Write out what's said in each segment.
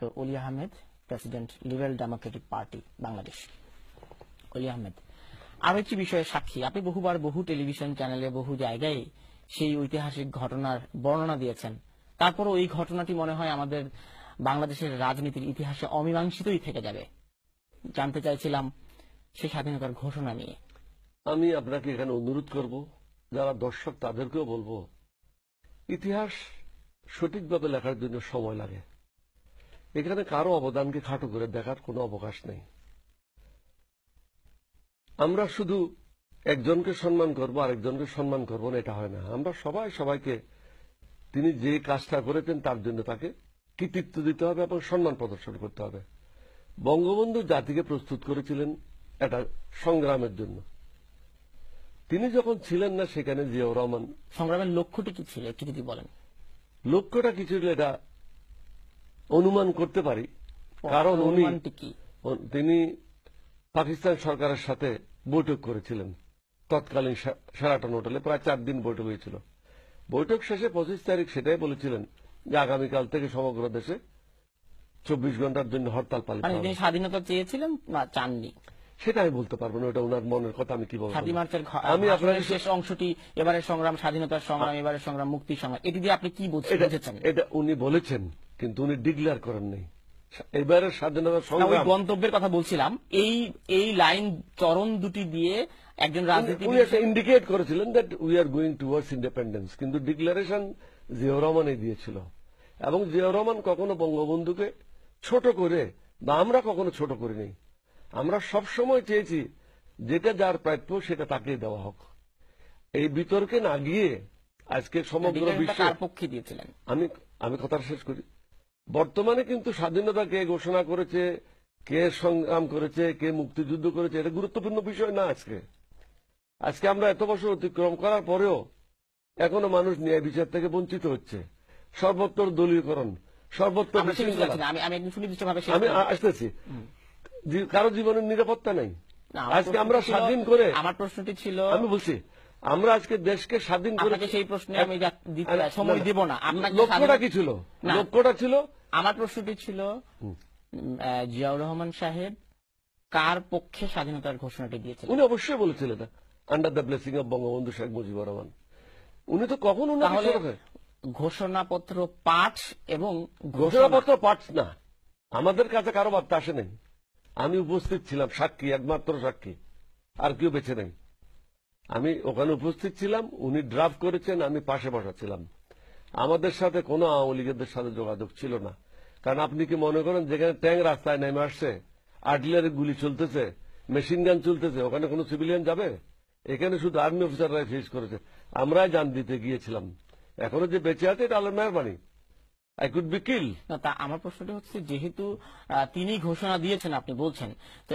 তো Oli Ahmed president liberal democratic party Bangladesh Oli Ahmed আরো একটি বিষয়ে সাক্ষী আপনি বহুবার বহু টেলিভিশন চ্যানেলে বহু জায়গায় সেই ঐতিহাসিক ঘটনার বর্ণনা দিয়েছেন তারপরও এই ঘটনাটি মনে হয় আমাদের বাংলাদেশের রাজনীতির ইতিহাসে অমীমাংসিতই থেকে যাবে জানতে চাইছিলাম সেই স্বাধীনতার ঘোষণা নিয়ে আমি আপনাকে এখানে অনুরোধ করব যারা দর্শক তাদেরকেও বলবো ইতিহাস সঠিকভাবে লেখার জন্য সময় লাগে এখানে কারো অবদানকে খাটো করে দেখার কোনো অবকাশ নেই আমরা শুধু একজনকে সম্মান করব আরেকজনকে সম্মান করব না এটা হয় না আমরা সবাই সবাইকে তিনি যে কাজটা করেছেন তার জন্য তাকে কৃতিত্ব দিতে হবে এবং সম্মান প্রদর্শন করতে হবে বঙ্গবন্ধু জাতিকে প্রস্তুত করেছিলেন এটা সংগ্রামের জন্য তিনি যখন ছিলেন না সেখানে জিয়াউর রহমান সংগ্রামের লক্ষ্যটি কি ছিল একটু যদি বলেন লক্ষ্যটা কি ছিল এটা অনুমান করতে পারি কারণ উনি তিনি পাকিস্তান সরকারের সাথে বৈঠক করেছিলেন তৎকালীন সারাটন হোটেলে প্রায় চার দিন বৈঠক হয়েছিল বৈঠক শেষে পঁচিশ তারিখ সেটাই বলেছিলেন যে আগামীকাল থেকে সমগ্র দেশে চব্বিশ ঘন্টার জন্য হরতাল পালন মানে স্বাধীনতা চেয়েছিলেন চাননি সেটা আমি বলতে পারবো না ওটা ওনার মনের কথা আমি কি বলবো আমি আপনার শেষ অংশটি এবারে সংগ্রাম স্বাধীনতার সংগ্রাম এবারে সংগ্রাম মুক্তি সংগ্রাম এটি দিয়ে আপনি কি বলছেন এটা উনি বলেছেন কিন্তু উনি ডিক্লেয়ার করেন নাই এবারের স্বাধীনতা সংগ্রাম গন্তব্যের কথা বলছিলাম এই এই লাইন চরণ দুটি দিয়ে একজন রাজনীতিবিদ ইন্ডিকেট করেছিলেন that we are going towards independence কিন্তু ডিক্লারেশন জিয়াউর রহমানই দিয়েছিল এবং জিয়াউর রহমান কখনো বঙ্গবন্ধুকে ছোট করে বা আমরা কখনো ছোট করিনি আমরা সব সময় চেয়েছি যেটা যার প্রাপ্য সেটা তাকে দেওয়া হোক এই বিতর্কে না গিয়ে আজকে সমগ্র বিশ্ব পক্ষে দিয়েছিলেন আমি আমি কথা শেষ করি বর্তমানে কিন্তু স্বাধীনতা কে ঘোষণা করেছে কে সংগ্রাম করেছে কে মুক্তিযুদ্ধ করেছে এটা গুরুত্বপূর্ণ বিষয় না আজকে আজকে আমরা এত বছর অতিক্রম করার পরেও এখনো মানুষ ন্যায় বিচার থেকে বঞ্চিত হচ্ছে সর্বত্র দলীয়করণ সর্বত্র আমি আসতেছি কারো জীবনের নিরাপত্তা নাই আজকে আমরা স্বাধীন করে আমার প্রশ্নটি ছিল আমি বলছি আমরা আজকে দেশকে স্বাধীন করে সেই প্রশ্নে আমি সময় দিব না লক্ষ্যটা কি ছিল লক্ষ্যটা ছিল আমার প্রশ্নটি ছিল জিয়াউর রহমান সাহেব কার পক্ষে স্বাধীনতার ঘোষণাটি দিয়েছেন উনি অবশ্যই বলেছিলেন under the blessing of Bangabandhu Sheikh Mujibur Rahman উনি তো কখন তাহলে ঘোষণাপত্র পাঠ এবং ঘোষণাপত্র পাঠ না আমাদের কাছে কারো বার্তা আসে নাই আমি উপস্থিত ছিলাম সাক্ষী একমাত্র সাক্ষী আর কেউ বেছে নেয় আমি ওখানে উপস্থিত ছিলাম উনি ড্রাফট করেছেন আমি পাশে বসা ছিলাম আমাদের সাথে কোনো আওয়ামী লীগের সাথে যোগাযোগ ছিল না কারণ আপনি কি মনে করেন যেখানে ট্যাঙ্ক রাস্তায় নেমে আসছে আর্টিলারি গুলি চলতেছে মেশিন গান চলতেছে ওখানে কোনো সিভিলিয়ান যাবে এখানে শুধু আর্মি অফিসাররাই ফেস করেছে আমরাই যান দিতে গিয়েছিলাম এখনো যে বেঁচে আছে এটা আল্লাহ মেহরবানি আই কুড বি কিল তা আমার প্রশ্নটা হচ্ছে যেহেতু তিনি ঘোষণা দিয়েছেন আপনি বলছেন তো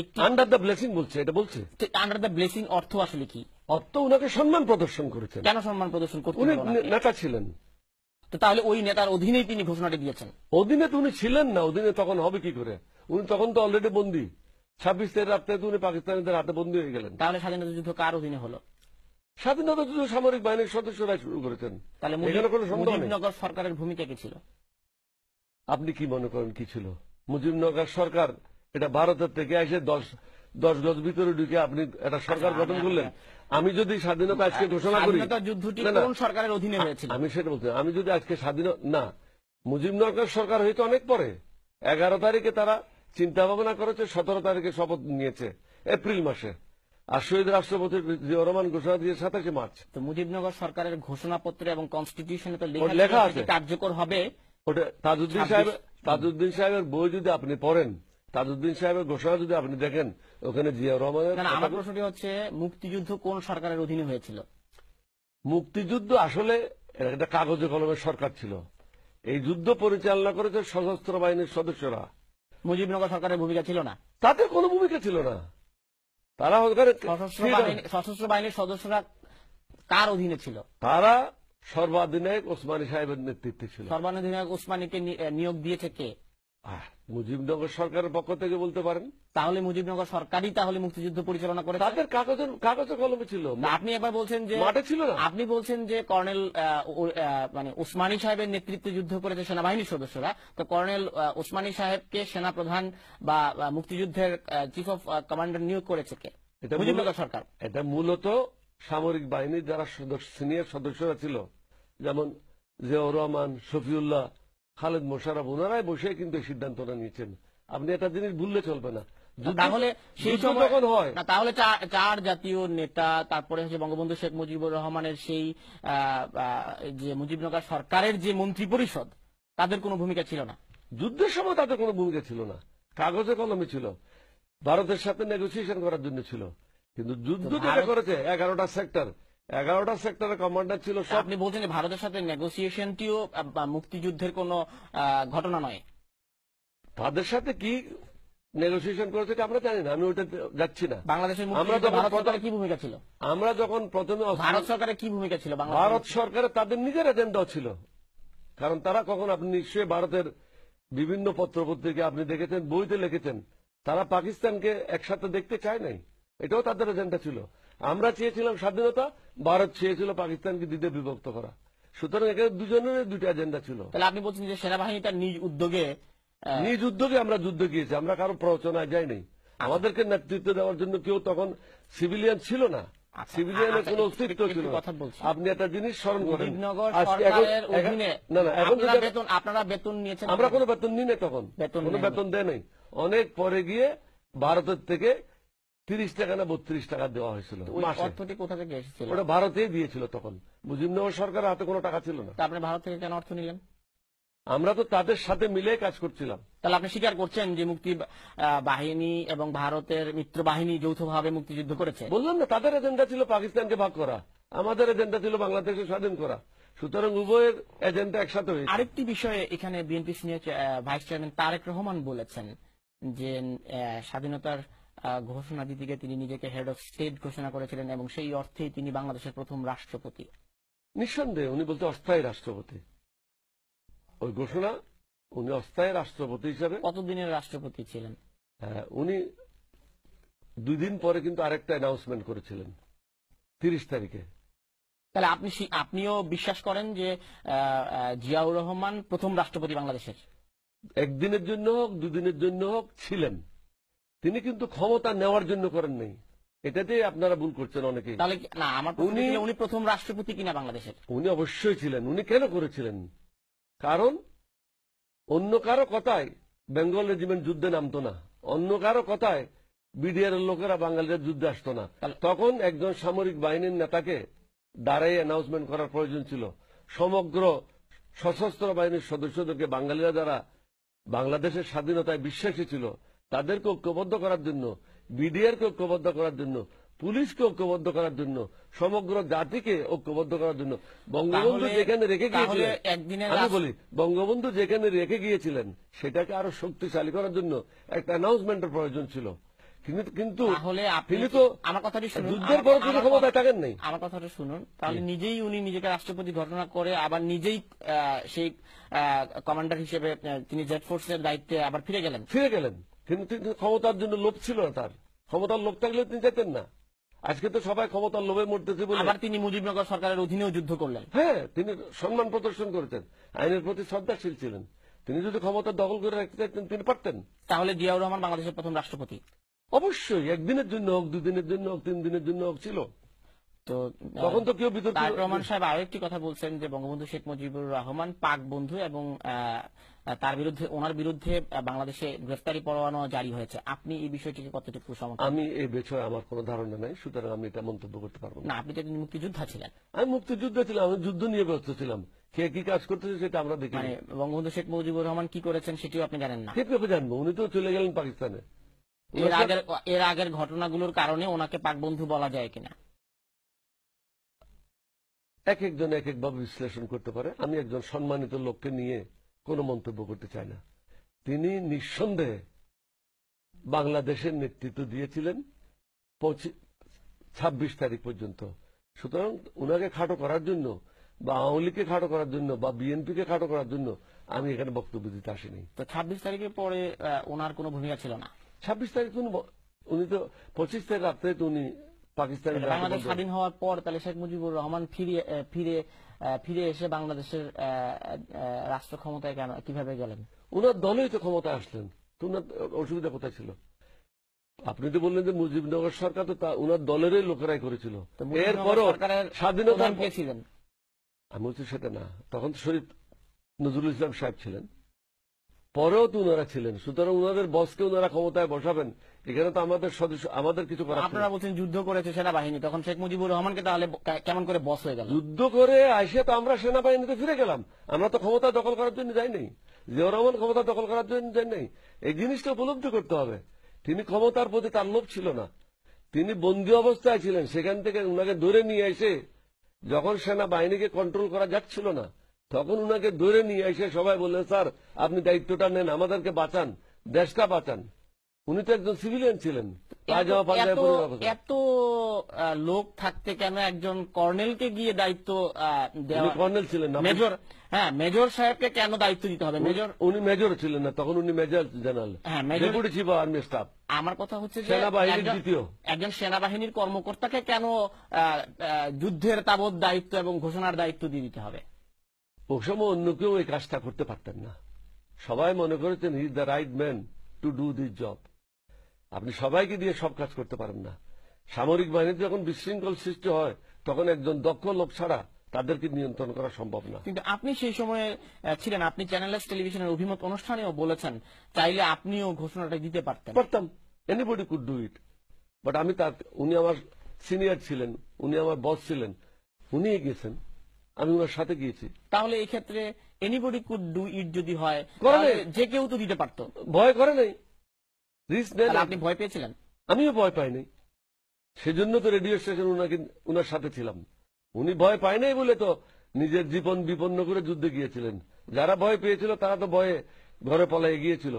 একটি আন্ডার দ্য ব্লেসিং বলছে এটা বলছে আন্ডার দ্য ব্লেসিং অর্থ আসলে কি অর্থ উনাকে সম্মান প্রদর্শন কেন সম্মান প্রদর্শন করতে উনি নেতা ছিলেন তো তাহলে ওই নেতার অধীনেই তিনি ঘোষণাটা দিয়েছেন অধীনে তো উনি ছিলেন না অধীনে তখন হবে কি করে উনি তখন তো অলরেডি বন্দী ছাব্বিশ তারিখ রাত্রে তো উনি পাকিস্তানিদের হাতে বন্দী হয়ে গেলেন তাহলে স্বাধীনতা যুদ্ধ কার অধীনে হলো স্বাধীনতা যুদ্ধ সামরিক বাহিনীর সদস্যরাই শুরু করেছেন তাহলে মুজিবনগর সরকারের ভূমিকা কি ছিল আপনি কি মনে করেন কি ছিল মুজিবনগর সরকার এটা ভারতের থেকে এসে দশ দশ গজ ভিতরে ঢুকে আপনি একটা সরকার গঠন করলেন আমি যদি স্বাধীনতা আজকে ঘোষণা করি সরকারের অধীনে হয়েছিল আমি সেটা বলছি আমি যদি আজকে স্বাধীনতা না মুজিবনগর সরকার হয়তো অনেক পরে এগারো তারিখে তারা চিন্তা ভাবনা করেছে সতেরো তারিখে শপথ নিয়েছে এপ্রিল মাসে আর শহীদ রাষ্ট্রপতি রহমান ঘোষণা দিয়ে সাতাশে মার্চ তো মুজিবনগর সরকারের এবং লেখা আছে কার্যকর হবে তাজউদ্দিন সাহেব তাজউদ্দিন সাহেবের বই যদি আপনি পড়েন তাজউদ্দিন সাহেবের ঘোষণা যদি আপনি দেখেন ওখানে রহমানের আমার প্রশ্নটি হচ্ছে মুক্তিযুদ্ধ কোন সরকারের অধীনে হয়েছিল মুক্তিযুদ্ধ আসলে একটা কাগজে কলমের সরকার ছিল এই যুদ্ধ পরিচালনা করেছে সশস্ত্র বাহিনীর সদস্যরা মুজিবনগর সরকারের ভূমিকা ছিল না তাতে কোনো ভূমিকা ছিল না তারা সশস্ত্র বাহিনীর সদস্যরা কার অধীনে ছিল তারা সর্বাধিনায়ক ওসমানী সাহেবের নেতৃত্বে ছিল সর্বাধিনায়ক ওসমানীকে নিয়োগ দিয়েছে কে মুজিবনগর সরকারের পক্ষ থেকে বলতে পারেন তাহলে মুজিবনগর সরকারই তাহলে মুক্তিযুদ্ধ পরিচালনা করে তাদের কাগজের কাগজে কলমে ছিল আপনি একবার বলছেন যে মাঠে ছিল না আপনি বলছেন যে কর্নেল মানে উসমানী সাহেবের নেতৃত্বে যুদ্ধ করেছে সেনাবাহিনীর সদস্যরা তো কর্নেল উসমানী সাহেবকে সেনা প্রধান বা মুক্তিযুদ্ধের চিফ অফ কমান্ডার নিয়োগ করেছে কে মুজিবনগর সরকার এটা মূলত সামরিক বাহিনীর যারা সিনিয়র সদস্যরা ছিল যেমন জিয়াউর রহমান শফিউল্লাহ খালেদ মোশারফ ওনারাই বসে কিন্তু সিদ্ধান্তটা নিয়েছেন আপনি একটা জিনিস ভুললে চলবে না তাহলে সেই তখন হয় না তাহলে চার জাতীয় নেতা তারপরে হচ্ছে বঙ্গবন্ধু শেখ মুজিবুর রহমানের সেই যে মুজিবনগর সরকারের যে মন্ত্রী পরিষদ তাদের কোনো ভূমিকা ছিল না যুদ্ধের সময় তাদের কোনো ভূমিকা ছিল না কাগজে কলমে ছিল ভারতের সাথে নেগোসিয়েশন করার জন্য ছিল কিন্তু যুদ্ধ যেটা করেছে এগারোটা সেক্টর এগারোটা সেক্টরের কমান্ডার ছিল আপনি বলছেন ভারতের সাথে নেগোসিয়েশনটিও মুক্তিযুদ্ধের কোন ঘটনা নয় তাদের সাথে কি নেগোসিয়েশন করেছে আমরা জানি না আমি ওইটা যাচ্ছি না বাংলাদেশের আমরা যখন কি ভূমিকা ছিল আমরা যখন প্রথমে ভারত সরকারের কি ভূমিকা ছিল ভারত সরকারের তাদের নিজের এজেন্ডাও ছিল কারণ তারা কখন আপনি নিশ্চয়ই ভারতের বিভিন্ন পত্রপত্রিকা আপনি দেখেছেন বইতে লিখেছেন তারা পাকিস্তানকে একসাথে দেখতে চায় নাই এটাও তাদের এজেন্ডা ছিল আমরা চেয়েছিলাম স্বাধীনতা ভারত চেয়েছিল পাকিস্তানকে দিতে বিভক্ত করা সুতরাং এখানে দুজনের দুটি এজেন্ডা ছিল তাহলে আপনি বলছেন যে সেনাবাহিনীটা নিজ উদ্যোগে নিজ উদ্যোগে আমরা যুদ্ধ গিয়েছি আমরা কারো প্রচনায় যাইনি আচ্ছা। আমাদেরকে নেতৃত্ব দেওয়ার জন্য কেউ তখন সিভিলিয়ান ছিল না আমরা আচ্ছা, আচ্ছা, কোন বেতন নিয়েছেন নিই তখন কোনো বেতন দেয় নাই অনেক পরে গিয়ে ভারতের থেকে তিরিশ টাকা না বত্রিশ টাকা দেওয়া হয়েছিল অর্থটি কোথা থেকে এসেছিল ওটা ভারতে দিয়েছিল তখন মুজিবনগর সরকার হাতে কোনো টাকা ছিল না আপনি ভারত থেকে কেন অর্থ নিলেন আমরা তো তাদের সাথে মিলে কাজ করছিলাম তাহলে আপনি স্বীকার করছেন যে মুক্তি বাহিনী এবং ভারতের মিত্র বাহিনী যৌথভাবে মুক্তিযুদ্ধ করেছে বললাম না তাদের এজেন্ডা ছিল পাকিস্তানকে ভাগ করা আমাদের এজেন্ডা ছিল বাংলাদেশকে স্বাধীন করা সুতরাং উভয়ের এজেন্ডা একসাথে হয়েছে আরেকটি বিষয়ে এখানে BNP senior vice chairman Tarique Rahman বলেছেন যে স্বাধীনতার ঘোষণা দিতে গিয়ে তিনি নিজেকে হেড অফ স্টেট ঘোষণা করেছিলেন এবং সেই অর্থেই তিনি বাংলাদেশের প্রথম রাষ্ট্রপতি নিঃসন্দেহে উনি বলতে অস্থায়ী রাষ্ট্রপতি ওই ঘোষণা উনি অস্থায়ী রাষ্ট্রপতি হিসাবে কতদিনের রাষ্ট্রপতি ছিলেন হ্যাঁ, উনি দুই দিন পরে কিন্তু আরেকটা অ্যানাউন্সমেন্ট করেছিলেন তিরিশ তারিখে তাহলে আপনি আপনিও বিশ্বাস করেন যে জিয়াউর রহমান প্রথম রাষ্ট্রপতি বাংলাদেশের একদিনের জন্য হোক দুদিনের জন্য হোক ছিলেন তিনি কিন্তু ক্ষমতা নেওয়ার জন্য করেন নাই এটাতে আপনারা ভুল করছেন অনেকে উনি প্রথম রাষ্ট্রপতি কিনা বাংলাদেশের উনি অবশ্যই ছিলেন উনি কেন করেছিলেন কারণ অন্য কারো কথায় বেঙ্গল রেজিমেন্ট যুদ্ধে নামতো না অন্য কারো কথায় বিডিআর লোকেরা বাঙালিদের যুদ্ধে আসতো না তখন একজন সামরিক বাহিনীর নেতাকে দাঁড়াই অ্যানাউন্সমেন্ট করার প্রয়োজন ছিল সমগ্র সশস্ত্র বাহিনীর সদস্যদেরকে বাঙালিরা যারা বাংলাদেশের স্বাধীনতায় বিশ্বাসী ছিল তাদেরকে ঐক্যবদ্ধ করার জন্য বিডিআরকে ঐক্যবদ্ধ করার জন্য পুলিশকে ঐক্যবদ্ধ করার জন্য সমগ্র জাতিকে ঐক্যবদ্ধ করার জন্য বঙ্গবন্ধু যেখানে রেখে গিয়েছিলেন আমি বলি বঙ্গবন্ধু যেখানে রেখে গিয়েছিলেন সেটাকে আরো শক্তিশালী করার জন্য একটা অ্যানাউন্সমেন্টের প্রয়োজন ছিল কিন্তু তিনি তো আমার কথাটি যুদ্ধের পর কোন ক্ষমতায় থাকেন নাই আমার কথাটা শুনুন তাহলে নিজেই উনি নিজেকে রাষ্ট্রপতি ঘটনা করে আবার নিজেই সেই কমান্ডার হিসেবে তিনি জেড ফোর্সের দায়িত্বে আবার ফিরে গেলেন ফিরে গেলেন কিন্তু তিনি ক্ষমতার জন্য লোভ ছিল না তার ক্ষমতার লোভ থাকলে তিনি যেতেন না আজকে তো সবাই ক্ষমতার লোভে মরতেছে বলে তিনি মুজিবনগর সরকারের অধীনেও যুদ্ধ করলেন হ্যাঁ তিনি সম্মান প্রদর্শন করেছেন আইনের প্রতি শ্রদ্ধাশীল ছিলেন তিনি যদি ক্ষমতা দখল করে রাখতে চাইতেন তিনি পারতেন তাহলে জিয়াউর রহমান বাংলাদেশের প্রথম রাষ্ট্রপতি অবশ্যই একদিনের জন্য হোক দুদিনের জন্য হোক তিন দিনের জন্য হোক ছিল তো তখন তো কেউ বিতর্ক রহমান সাহেব আরো একটি কথা বলছেন যে বঙ্গবন্ধু শেখ মুজিবুর রহমান পাক বন্ধু এবং তার বিরুদ্ধে ওনার বিরুদ্ধে বাংলাদেশে গ্রেফতারি পরোয়ানা জারি হয়েছে আপনি এই বিষয়টিকে কতটুকু সমর্থন আমি এই বিষয়ে আমার ধারণা নাই সুতরাং আমি এটা মন্তব্য করতে পারবো না আপনি মুক্তিযোদ্ধা ছিলেন আমি মুক্তিযোদ্ধা ছিলাম আমি যুদ্ধ নিয়ে ব্যস্ত ছিলাম কে কি কাজ করতেছে সেটা আমরা দেখি মানে বঙ্গবন্ধু শেখ মুজিবুর রহমান কি করেছেন সেটিও আপনি জানেন না কেউ জানবো উনি তো চলে গেলেন পাকিস্তানে এর আগের এর আগের ঘটনাগুলোর কারণে ওনাকে পাক বন্ধু বলা যায় কিনা এক একজন এক একভাবে বিশ্লেষণ করতে পারে আমি একজন সম্মানিত লোককে নিয়ে কোনো মন্তব্য করতে চাই না তিনি নিঃসন্দেহে বাংলাদেশের নেতৃত্ব দিয়েছিলেন ছাব্বিশ তারিখ পর্যন্ত সুতরাং ওনাকে খাটো করার জন্য বা আওয়ামী লীগকে খাটো করার জন্য বা বিএনপি কে খাটো করার জন্য আমি এখানে বক্তব্য দিতে আসিনি তো ছাব্বিশ তারিখের পরে ওনার কোনো ভূমিকা ছিল না ছাব্বিশ তারিখ উনি তো পঁচিশ তারিখ রাত্রে তো উনি পাকিস্তান বাংলাদেশ স্বাধীন হওয়ার পর তাহলে শেখ মুজিবুর রহমান ফিরে ফিরে ফিরে এসে বাংলাদেশের রাষ্ট্র ক্ষমতায় কেন কিভাবে গেলেন ওনার দলই তো ক্ষমতায় আসলেন তো ওনার অসুবিধা কোথায় ছিল আপনি তো বললেন যে মুজিবনগর সরকার তো তা ওনার দলেরই লোকেরাই করেছিল এরপরও স্বাধীনতা ছিলেন আমি বলছি সেটা না তখন তো শরীফ নজরুল ইসলাম সাহেব ছিলেন পরেও তো ওনারা ছিলেন সুতরাং ওনাদের বসকে ওনারা ক্ষমতায় বসাবেন এখানে তো আমাদের সদস্য আমাদের কিছু করা আপনারা বলছেন যুদ্ধ করেছে সেনাবাহিনী তখন শেখ মুজিবুর রহমানকে তাহলে কেমন করে বস হয়ে গেল যুদ্ধ করে আসে তো আমরা সেনাবাহিনীতে ফিরে গেলাম আমরা তো ক্ষমতা দখল করার জন্য যাই নাই জিয়াউর রহমান ক্ষমতা দখল করার জন্য যাই নাই এই জিনিসটা উপলব্ধি করতে হবে তিনি ক্ষমতার প্রতি তার লোভ ছিল না তিনি বন্দী অবস্থায় ছিলেন সেখান থেকে উনাকে ধরে নিয়ে এসে যখন সেনাবাহিনীকে কন্ট্রোল করা যাচ্ছিল না তখন উনাকে ধরে নিয়ে এসে সবাই বললেন স্যার আপনি দায়িত্বটা নেন আমাদেরকে বাঁচান দেশটা বাঁচান উনি তো একজন সিভিলিয়ান ছিলেন এত লোক থাকতে কেন একজন কর্নেলকে গিয়ে দায়িত্ব কর্নেল ছিলেন না মেজর হ্যাঁ মেজর সাহেবকে কেন দায়িত্ব দিতে হবে মেজর উনি মেজর ছিলেন না তখন উনি মেজর জেনারেল হ্যাঁ মেজর ছিল আর্মি স্টাফ আমার কথা হচ্ছে একজন সেনাবাহিনীর কর্মকর্তাকে কেন যুদ্ধের তাবৎ দায়িত্ব এবং ঘোষণার দায়িত্ব দিয়ে দিতে হবে ও সময় অন্য কেউ এই কাজটা করতে পারতেন না সবাই মনে করেছেন he the right man to do this job আপনি সবাইকে দিয়ে সব কাজ করতে পারেন না সামরিক বাহিনীতে যখন বিশৃঙ্খল সৃষ্টি হয় তখন একজন দক্ষ লোক ছাড়া তাদেরকে নিয়ন্ত্রণ করা সম্ভব না কিন্তু আপনি সেই সময়ে ছিলেন আপনি চ্যানেল টেলিভিশনের অভিমত অনুষ্ঠানেও বলেছেন চাইলে আপনিও ঘোষণাটা দিতে পারতেন পারতাম anybody could do it but আমি তার উনি আমার সিনিয়র ছিলেন উনি আমার বস ছিলেন উনি গিয়েছেন আমি ওনার সাথে গিয়েছি তাহলে এই ক্ষেত্রে এনিবডি কুড ডু ইট যদি হয় যে কেউ তো দিতে পারত ভয় করে নাই আপনি ভয় পেয়েছিলেন আমিও ভয় পাইনি সেজন্য তো রেডিও স্টেশন উনার সাথে ছিলাম উনি ভয় পায় নাই বলে তো নিজের জীবন বিপন্ন করে যুদ্ধে গিয়েছিলেন যারা ভয় পেয়েছিল তারা তো ভয়ে ঘরে পলায় গিয়েছিল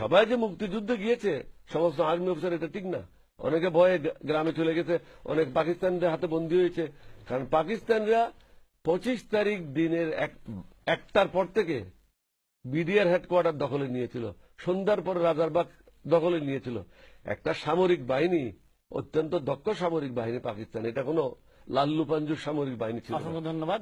সবাই যে মুক্তিযুদ্ধে গিয়েছে সমস্ত আর্মি অফিসার এটা ঠিক না অনেকে ভয়ে গ্রামে চলে গেছে অনেক পাকিস্তানদের হাতে বন্দী হয়েছে কারণ পাকিস্তানরা পঁচিশ তারিখ দিনের একটার পর থেকে বিডিআর হেডকোয়ার্টার দখলে নিয়েছিল সন্ধ্যার পর রাজারবাগ দখলে নিয়েছিল একটা সামরিক বাহিনী অত্যন্ত দক্ষ সামরিক বাহিনী পাকিস্তান এটা কোনো লাল্লু পাঞ্জুর সামরিক বাহিনী ছিল অসংখ্য ধন্যবাদ